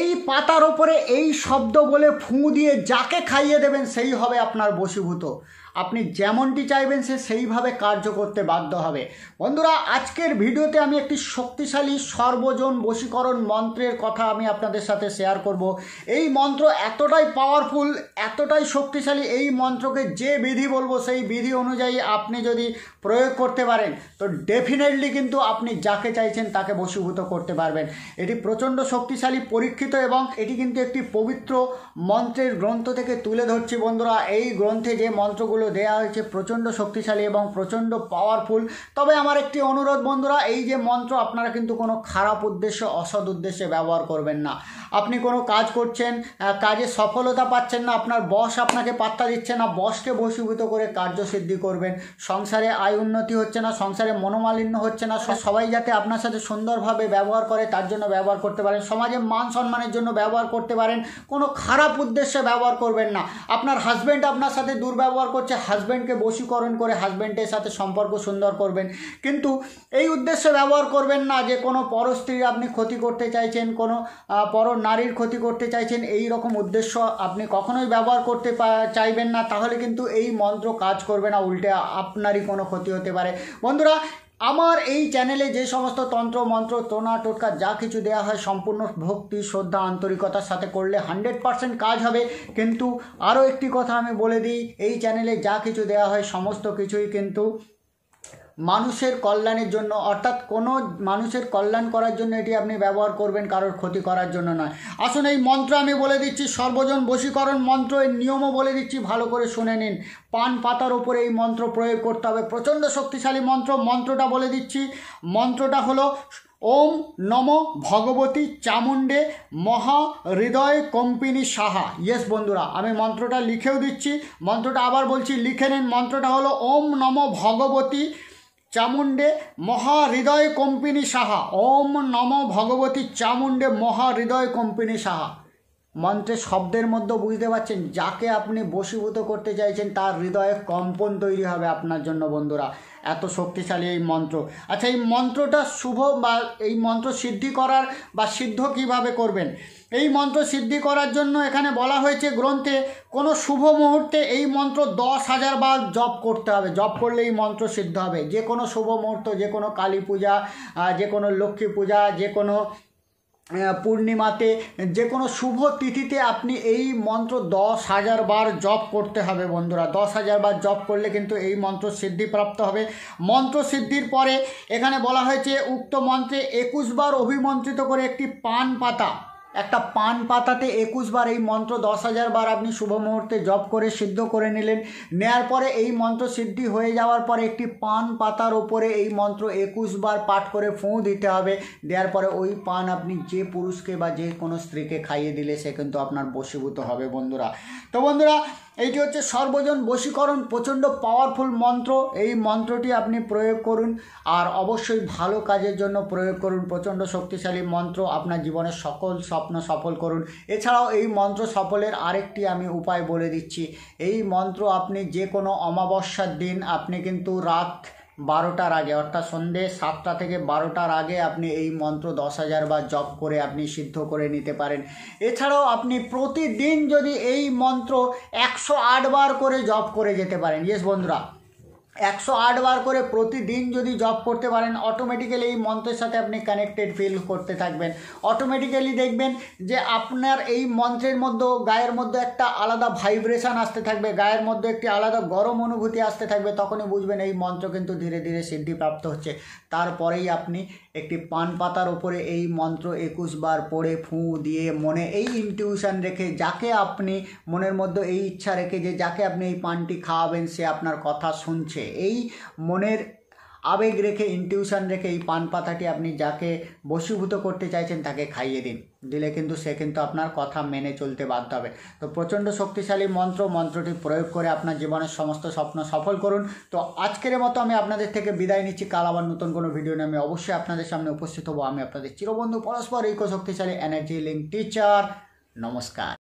এই পাতার ওপরে এই শব্দ বলে ফুঁ দিয়ে যাকে খাইয়ে দেবেন সেই হবে আপনার বশীভূত আপনি যেমনটি চাইবেন সে সেইভাবে কার্য করতে বাধ্য হবে বন্ধুরা আজকের ভিডিওতে আমি একটি শক্তিশালী সর্বজন বশীকরণ মন্ত্রের কথা আমি আপনাদের সাথে শেয়ার করব এই মন্ত্র এতটাই পাওয়ারফুল এতটাই শক্তিশালী এই মন্ত্রকে যে বিধি বলবো সেই বিধি অনুযায়ী আপনি যদি প্রয়োগ করতে পারেন তো ডেফিনেটলি কিন্তু আপনি যাকে চাইছেন তাকে বশীভূত করতে পারবেন এটি প্রচণ্ড শক্তিশালী পরীক্ষিত এবং এটি কিন্তু একটি পবিত্র মন্ত্রের গ্রন্থ থেকে তুলে ধরছি বন্ধুরা এই গ্রন্থে যে মন্ত্রগুলো দেয়া হয়েছে প্রচণ্ড শক্তিশালী এবং প্রচণ্ড পাওয়ারফুল তবে আমার একটি অনুরোধ বন্ধুরা এই যে মন্ত্র আপনারা কিন্তু কোনো খারাপ উদ্দেশ্য অসৎ উদ্দেশ্যে ব্যবহার করবেন না আপনি কোনো কাজ করছেন কাজে সফলতা পাচ্ছেন না আপনার বস আপনাকে পাত্তা দিচ্ছে না বসকে বসীভূত করে কার্যসিদ্ধি করবেন সংসারে আয় উন্নতি হচ্ছে না সংসারে মনোমালিন্য হচ্ছে না সবাই যাতে আপনার সাথে সুন্দরভাবে ব্যবহার করে তার জন্য ব্যবহার করতে পারেন সমাজে মান সম্মানের জন্য ব্যবহার করতে পারেন কোনো খারাপ উদ্দেশ্যে ব্যবহার করবেন না আপনার হাজব্যান্ড আপনার সাথে দুর্ব্যবহার করছে হাজব্যান্ডকে বশীকরণ করে হাজব্যান্ডের সাথে সম্পর্ক সুন্দর করবেন কিন্তু এই উদ্দেশ্যে ব্যবহার করবেন না যে কোনো পরস্ত্রীর আপনি ক্ষতি করতে চাইছেন কোনো পর নারীর ক্ষতি করতে চাইছেন এই রকম উদ্দেশ্য আপনি কখনোই ব্যবহার করতে চাইবেন না তাহলে কিন্তু এই মন্ত্র কাজ করবে না উল্টে আপনারই কোনো ক্ষতি হতে পারে বন্ধুরা আমার এই চ্যানেলে যে সমস্ত তন্ত্র মন্ত্র টোনা টোটকা যা কিছু দেওয়া হয় সম্পূর্ণ ভক্তি শ্রদ্ধা আন্তরিকতার সাথে করলে হান্ড্রেড পারসেন্ট কাজ হবে কিন্তু আরও একটি কথা আমি বলে দিই এই চ্যানেলে যা কিছু দেওয়া হয় সমস্ত কিছুই কিন্তু মানুষের কল্যাণের জন্য অর্থাৎ কোনো মানুষের কল্যাণ করার জন্য এটি আপনি ব্যবহার করবেন কারোর ক্ষতি করার জন্য নয় আসুন এই মন্ত্র আমি বলে দিচ্ছি সর্বজন বশীকরণ মন্ত্র এর নিয়মও বলে দিচ্ছি ভালো করে শুনে নিন পান পাতার ওপরে এই মন্ত্র প্রয়োগ করতে হবে প্রচণ্ড শক্তিশালী মন্ত্র মন্ত্রটা বলে দিচ্ছি মন্ত্রটা হলো ওম নম ভগবতী চামুণ্ডে মহা হৃদয় কম্পিনী সাহা ইয়েস বন্ধুরা আমি মন্ত্রটা লিখেও দিচ্ছি মন্ত্রটা আবার বলছি লিখে নিন মন্ত্রটা হলো ওম নম ভগবতী চামুণ্ডে মহাহৃদয় কম্পিনী সাহা ওম নম ভগবতী চামুণ্ডে মহাহৃদয় কম্পিনী সাহা মন্ত্রের শব্দের মধ্যে বুঝতে পারছেন যাকে আপনি বশীভূত করতে চাইছেন তার হৃদয়ে কম্পন তৈরি হবে আপনার জন্য বন্ধুরা এত শক্তিশালী এই মন্ত্র আচ্ছা এই মন্ত্রটা শুভ বা এই মন্ত্র সিদ্ধি করার বা সিদ্ধ কিভাবে করবেন এই মন্ত্র সিদ্ধি করার জন্য এখানে বলা হয়েছে গ্রন্থে কোনো শুভ মুহূর্তে এই মন্ত্র দশ হাজার বার জপ করতে হবে জপ করলে এই মন্ত্র সিদ্ধ হবে যে কোনো শুভ মুহূর্ত যে কোনো কালী পূজা যে কোনো লক্ষ্মী পূজা যে কোনো পূর্ণিমাতে যে কোনো শুভ তিথিতে আপনি এই মন্ত্র দশ হাজার বার জপ করতে হবে বন্ধুরা দশ হাজার বার জপ করলে কিন্তু এই মন্ত্র সিদ্ধি প্রাপ্ত হবে মন্ত্র সিদ্ধির পরে এখানে বলা হয়েছে উক্ত মন্ত্রে একুশ বার অভিমন্ত্রিত করে একটি পান পাতা একটা পান পাতাতে একুশ বার এই মন্ত্র দশ হাজার বার আপনি শুভ মুহূর্তে জপ করে সিদ্ধ করে নিলেন নেয়ার পরে এই মন্ত্র সিদ্ধি হয়ে যাওয়ার পরে একটি পান পাতার ওপরে এই মন্ত্র একুশ বার পাঠ করে ফোঁ দিতে হবে দেওয়ার পরে ওই পান আপনি যে পুরুষকে বা যে কোনো স্ত্রীকে খাইয়ে দিলে সে কিন্তু আপনার বশীভূত হবে বন্ধুরা তো বন্ধুরা এইটি হচ্ছে সর্বজন বশীকরণ প্রচণ্ড পাওয়ারফুল মন্ত্র এই মন্ত্রটি আপনি প্রয়োগ করুন আর অবশ্যই ভালো কাজের জন্য প্রয়োগ করুন প্রচণ্ড শক্তিশালী মন্ত্র আপনার জীবনের সকল সব স্বপ্ন সফল করুন এছাড়াও এই মন্ত্র সফলের আরেকটি আমি উপায় বলে দিচ্ছি এই মন্ত্র আপনি যে কোনো অমাবস্যার দিন আপনি কিন্তু রাত বারোটার আগে অর্থাৎ সন্ধে সাতটা থেকে বারোটার আগে আপনি এই মন্ত্র দশ হাজার বা জপ করে আপনি সিদ্ধ করে নিতে পারেন এছাড়াও আপনি প্রতিদিন যদি এই মন্ত্র একশো বার করে জপ করে যেতে পারেন ইয়েস বন্ধুরা একশো আট বার করে প্রতিদিন যদি জব করতে পারেন অটোমেটিক্যালি এই মন্ত্রের সাথে আপনি কানেক্টেড ফিল করতে থাকবেন অটোমেটিক্যালি দেখবেন যে আপনার এই মন্ত্রের মধ্যেও গায়ের মধ্যে একটা আলাদা ভাইব্রেশন আসতে থাকবে গায়ের মধ্যে একটি আলাদা গরম অনুভূতি আসতে থাকবে তখনই বুঝবেন এই মন্ত্র কিন্তু ধীরে ধীরে সিদ্ধিপ্রাপ্ত হচ্ছে তারপরেই আপনি একটি পান পাতার ওপরে এই মন্ত্র একুশবার পড়ে ফু দিয়ে মনে এই ইনটিউশন রেখে যাকে আপনি মনের মধ্যে এই ইচ্ছা রেখে যে যাকে আপনি এই পানটি খাওয়াবেন সে আপনার কথা শুনছে এই মনের আবেগ রেখে ইনটিউশন রেখে এই পান পাতাটি আপনি যাকে বশীভূত করতে চাইছেন তাকে খাইয়ে দিন দিলে কিন্তু সে কিন্তু আপনার কথা মেনে চলতে বাধ্য হবে তো প্রচণ্ড শক্তিশালী মন্ত্র মন্ত্রটি প্রয়োগ করে আপনার জীবনের সমস্ত স্বপ্ন সফল করুন তো আজকের মতো আমি আপনাদের থেকে বিদায় নিচ্ছি কাল আবার নতুন কোনো ভিডিও নিয়ে আমি অবশ্যই আপনাদের সামনে উপস্থিত হবো আমি আপনাদের চিরবন্ধু পরস্পর ইকো শক্তিশালী এনার্জি লিঙ্ক টিচার নমস্কার